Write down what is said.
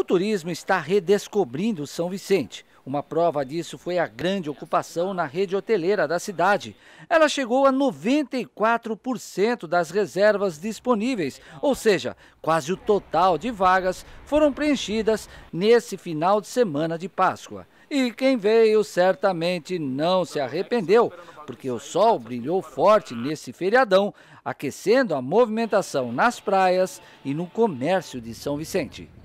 O turismo está redescobrindo São Vicente. Uma prova disso foi a grande ocupação na rede hoteleira da cidade. Ela chegou a 94% das reservas disponíveis, ou seja, quase o total de vagas foram preenchidas nesse final de semana de Páscoa. E quem veio certamente não se arrependeu, porque o sol brilhou forte nesse feriadão, aquecendo a movimentação nas praias e no comércio de São Vicente.